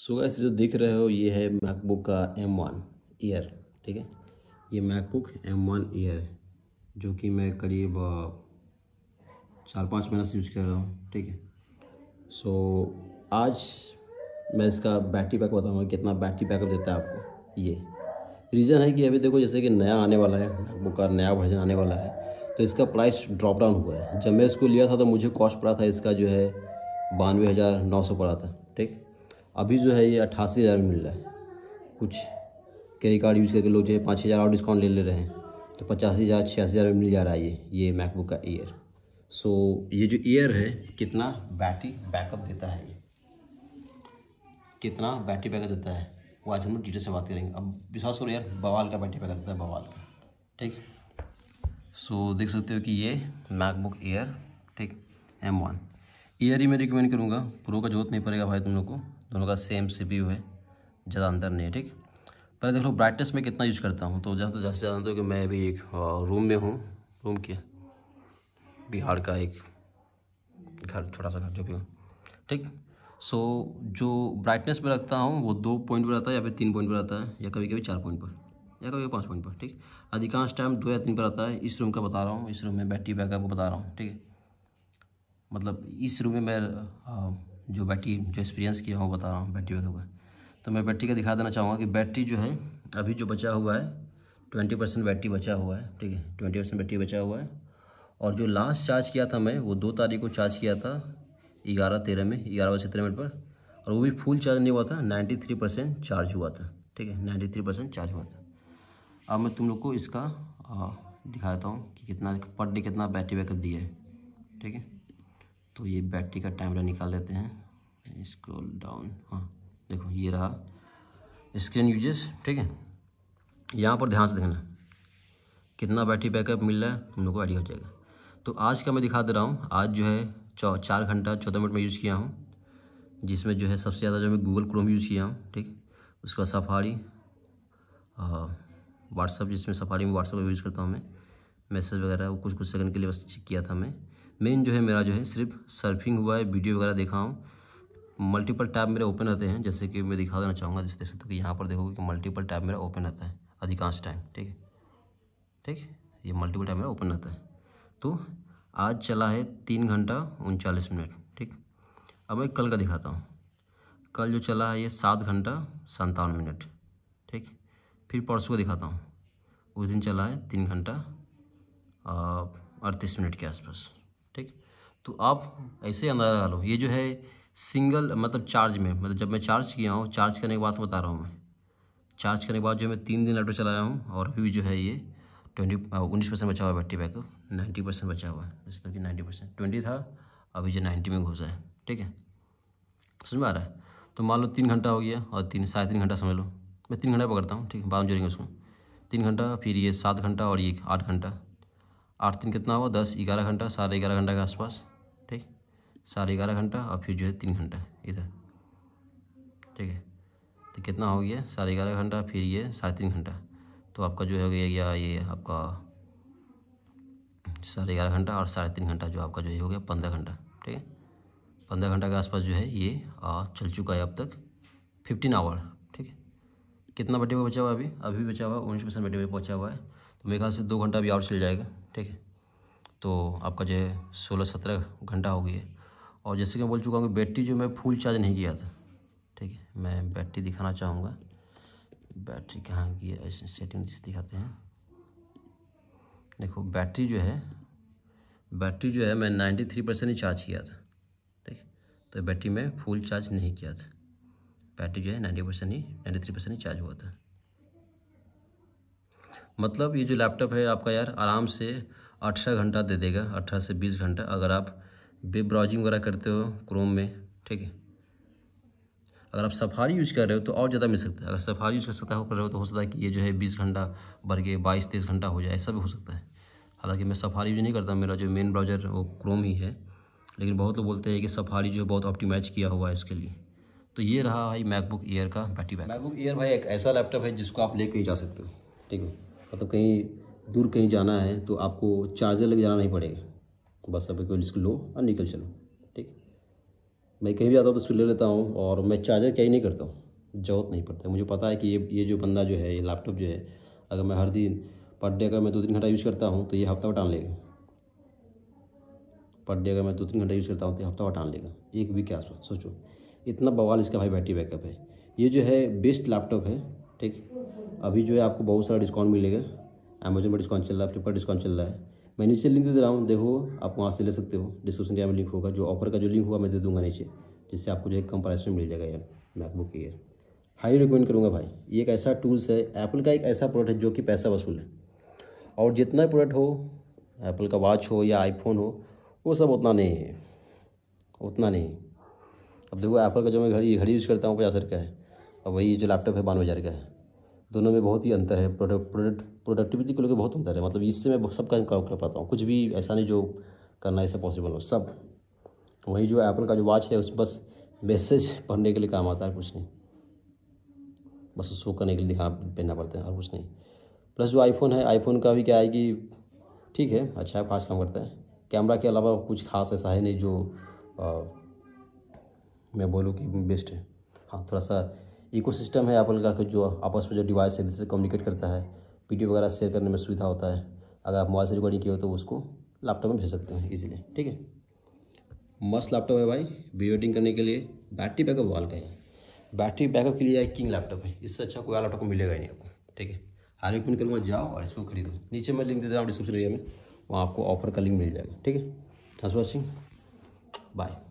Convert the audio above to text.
सो gas जो देख रहे हो ये है मैकबुक का एम वन ईयर ठीक है ये मैकबुक एम वन ईयर है जो कि मैं करीब चार पाँच महीना से यूज़ कर रहा हूँ ठीक है सो so, आज मैं इसका बैटरी बैकअप बताऊँगा कितना बैटरी बैकअप देता है आपको ये रीज़न है कि अभी देखो जैसे कि नया आने वाला है मैकबुक का नया वर्जन आने वाला है तो इसका प्राइस ड्रॉप डाउन हुआ है जब मैं इसको लिया था तो मुझे कॉस्ट पड़ा था इसका जो है बानवे हज़ार नौ सौ पड़ा था ठीक अभी जो है ये अट्ठासी हज़ार में मिल रहा है कुछ क्रेडिट कार्ड यूज़ करके लोग जो है पाँच हज़ार और डिस्काउंट ले ले रहे हैं तो पचासी हज़ार छियासी हज़ार में मिल जा रहा है ये ये मैकबुक का ईयर सो so, ये जो ईयर है कितना बैटरी बैकअप देता है ये कितना बैटरी बैकअप देता है वो आज हम लोग डिटेल से बात करेंगे अब विश्वास करो यार बवाल का बैटरी बैकअप देता है बवाल का ठीक सो so, देख सकते हो कि ये मैकबुक ईयर ठीक एम वन ईयर ही मैं रिकमेंड करूँगा प्रो का जरूरत नहीं पड़ेगा भाई तुम लोग को दोनों का सेम सी पी है ज़्यादा अंतर नहीं है ठीक पहले देख लो ब्राइटनेस में कितना यूज़ करता हूँ तो जहाँ तो ज़्यादा तो जानते हो कि मैं अभी एक रूम में हूँ रूम के बिहार का एक घर छोटा सा घर जो भी हो ठीक सो so, जो ब्राइटनेस में रखता हूँ वो दो पॉइंट पर रहता है या फिर तीन पॉइंट पर रहता है या कभी कभी चार पॉइंट पर या कभी पाँच पॉइंट पर ठीक अधिकांश टाइम दो या तीन पर रहता है इस रूम का बता रहा हूँ इस रूम में बैटरी बैकअप बता रहा हूँ ठीक है मतलब इस रूम में मैं जो बैटरी जो एक्सपीरियंस किया हूँ बता रहा हूँ बैटरी बैकअप का तो मैं बैटरी का दिखा देना चाहूँगा कि बैटरी जो है अभी जो बचा हुआ है ट्वेंटी परसेंट बैटरी बचा हुआ है ठीक है ट्वेंटी परसेंट बैटरी बचा हुआ है और जो लास्ट चार्ज किया था मैं वो दो तारीख को चार्ज किया था ग्यारह तेरह में ग्यारह बजे तेरह मिनट पर और वो भी फुल चार्ज नहीं हुआ था नाइन्टी थ्री परसेंट चार्ज हुआ था ठीक है नाइन्टी थ्री परसेंट चार्ज हुआ था अब मैं तुम लोग को इसका दिखाता दिखा देता हूँ कि कितना पर डे कितना बैटरी बैकअप दिया है ठीक है तो ये बैटरी का टाइम निकाल लेते हैं स्क्रॉल डाउन हाँ देखो ये रहा स्क्रीन यूजेस ठीक है यहाँ पर ध्यान से देखना कितना बैटरी बैकअप मिल रहा है हम लोग को आइडिया हो जाएगा तो आज का मैं दिखा दे रहा हूँ आज जो है चौ चार घंटा चौदह मिनट में यूज़ किया हूँ जिसमें जो है सबसे ज़्यादा जो मैं गूगल क्रोम यूज़ किया हूँ ठीक उसका सफारी व्हाट्सअप जिसमें सफारी में व्हाट्सअप यूज़ करता हूँ मैं मैसेज वगैरह वो कुछ कुछ सेकंड के लिए बस चेक किया था मैं मेन जो है मेरा जो है सिर्फ सर्फिंग हुआ है वीडियो वगैरह देखा हूँ मल्टीपल टैब मेरे ओपन रहते हैं जैसे कि मैं दिखा देना चाहूँगा जैसे देख सकते हो कि यहाँ पर देखोगे कि मल्टीपल टैब मेरा ओपन रहता है अधिकांश टाइम ठीक है ठीक ये मल्टीपल टैब मेरा ओपन रहता है तो आज चला है तीन घंटा उनचालीस मिनट ठीक अब मैं कल का दिखाता हूँ कल जो चला है ये सात घंटा संतावन मिनट ठीक फिर परसों का दिखाता हूँ उस दिन चला है तीन घंटा अड़तीस मिनट के आसपास ठीक तो आप ऐसे अंदाज़ा लगा लो ये जो है सिंगल मतलब चार्ज में मतलब जब मैं चार्ज किया हूँ चार्ज करने के बाद तो बता रहा हूँ मैं चार्ज करने के बाद जो मैं तीन दिन लैपटॉप चलाया हूँ और अभी भी जो है ये ट्वेंटी उन्नीस परसेंट बचा हुआ है बैटरी बैकअप नाइन्टी परसेंट बचा हुआ है जैसे तो कि नाइन्टी परसेंट ट्वेंटी था अभी जो नाइन्टी में घुसा है ठीक है समझ में आ रहा है तो मान लो तीन घंटा हो गया और तीन साढ़े तीन घंटा समझ लो मैं तीन घंटा पकड़ता हूँ ठीक है बाद में जोड़ेंगे उसको तीन घंटा फिर ये सात घंटा और ये आठ घंटा आठ दिन कितना हुआ दस ग्यारह घंटा साढ़े ग्यारह घंटा के आसपास साढ़े ग्यारह घंटा और फिर जो है तीन घंटा इधर ठीक है तो कितना हो गया साढ़े ग्यारह घंटा फिर ये साढ़े तीन घंटा तो आपका जो है गया या ये आपका साढ़े ग्यारह घंटा और साढ़े तीन घंटा जो आपका जो है हो गया पंद्रह घंटा ठीक है पंद्रह घंटा के आसपास जो है ये आ, चल चुका है अब तक फिफ्टीन आवर ठीक है कितना बटे में बचा हुआ अभी अभी बचा हुआ उन्नीस परसेंट बटे में पहुँचा हुआ है तो मेरे ख्याल से दो घंटा अभी और चल जाएगा ठीक है तो आपका जो है सोलह सत्रह घंटा हो गया है और जैसे कि मैं बोल चुका हूँ कि बैटरी जो मैं फुल चार्ज नहीं किया था ठीक है मैं बैटरी दिखाना चाहूँगा बैटरी कहाँ की है ऐसे सेटिंग जिसे दिखाते हैं देखो बैटरी जो है बैटरी जो है मैं नाइन्टी थ्री परसेंट ही चार्ज किया था ठीक तो बैटरी मैं फुल चार्ज नहीं किया था बैटरी जो है नाइन्टी परसेंट ही नाइन्टी थ्री परसेंट ही चार्ज हुआ था मतलब ये जो लैपटॉप है आपका यार आराम से अठारह घंटा दे देगा अठारह से बीस घंटा अगर आप वेब ब्राउजिंग वगैरह करते हो क्रोम में ठीक है अगर आप सफारी यूज़ कर रहे हो तो और ज़्यादा मिल सकता है अगर सफारी यूज़ कर सकता हो कर रहे हो तो हो सकता है कि ये जो है बीस घंटा भर के बाईस तेईस घंटा हो जाए ऐसा भी हो सकता है हालांकि मैं सफारी यूज़ नहीं करता मेरा जो मेन ब्राउज़र वो क्रोम ही है लेकिन बहुत लोग बोलते हैं कि सफारी जो है बहुत ऑप्टीमाइज किया हुआ है उसके लिए तो ये रहा भाई मैकबुक ईयर का बैटरी बैक मैकबुक ईयर भाई एक ऐसा लैपटॉप है जिसको आप ले ही जा सकते हो ठीक है मतलब कहीं दूर कहीं जाना है तो आपको चार्जर लेके जाना नहीं पड़ेगा बस अब कोई इसको लो और निकल चलो ठीक मैं कहीं भी आता हूँ तो इसको ले लेता हूँ और मैं चार्जर कैरी नहीं करता हूँ जरूरत नहीं पड़ता मुझे पता है कि ये ये जो बंदा जो है ये लैपटॉप जो है अगर मैं हर दिन पर डे अगर मैं दो तीन घंटा यूज़ करता हूँ तो ये हफ्ता उठान लेगा पर डे अगर मैं दो तीन घंटा यूज़ करता हूँ तो हफ्ता उठान लेगा एक वीक के आसपास सोचो इतना बवाल इसका भाई बैटरी बैकअप है ये जो है बेस्ट लैपटॉप है ठीक अभी जो है आपको बहुत सारा डिस्काउंट मिलेगा अमेजोन पर डिस्काउंट चल रहा है फ्लिपकार्ट डिस्काउंट चल रहा है मैं नीचे लिंक दे दे रहा हूँ देखो आप वहाँ से ले सकते हो डिस्क्रिप्शन के में लिंक होगा जो ऑफर का जो लिंक हुआ मैं दे दूंगा नीचे जिससे आपको जो है कम प्राइस में मिल जाएगा यार मैकबुक एयर हाई रिकमेंड करूँगा भाई ये एक ऐसा टूल्स है एप्पल का एक ऐसा प्रोडक्ट है जो कि पैसा वसूल है और जितना प्रोडक्ट हो एप्पल का वॉच हो या आईफोन हो वो सब उतना नहीं है उतना नहीं अब देखो एप्पल का जो मैं घड़ी घड़ी यूज़ करता हूँ पचास हज़ार का है और वही जो लैपटॉप है बानवे हज़ार का है दोनों में बहुत ही अंतर है प्रोडक्ट प्रोडक्ट प्रोडक्टिविटी को लेकर बहुत अंतर है मतलब इससे मैं सब काम कर पाता हूँ कुछ भी ऐसा नहीं जो करना ऐसा पॉसिबल हो सब वही जो एप्पल का जो वॉच है उस बस मैसेज पढ़ने के लिए काम आता है कुछ नहीं बस उसको करने के लिए दिखा पहनना पड़ता है और कुछ नहीं प्लस जो आईफोन है आईफोन का भी क्या है कि ठीक है अच्छा है फास्ट काम करता है कैमरा के अलावा कुछ खास ऐसा है नहीं जो आ, मैं बोलूँ कि बेस्ट है हाँ थोड़ा सा इकोसिस्टम है एप्पल का जो आपस में जो डिवाइस है जिससे कम्युनिकेट करता है वीडियो वगैरह शेयर करने में सुविधा होता है अगर आप मोबाइल से रिकॉर्डिंग किए हो तो उसको लैपटॉप में भेज सकते हैं इजीली ठीक है मस्त लैपटॉप है भाई वीडियोटिंग करने के लिए बैटरी बैकअप वाल का है बैटरी बैकअप के लिए किंग लैपटॉप है इससे अच्छा कोई लैपटॉप को मिलेगा ही नहीं आपको ठीक है हर हाल रिकमेंड करूँगा जाओ और इसको खरीदो नीचे मैं लिंक दे रहा हूँ डिस्क्रिप्शन एरिया में वहाँ आपको ऑफर का लिंक मिल जाएगा ठीक है थैंक्स वॉचिंग बाय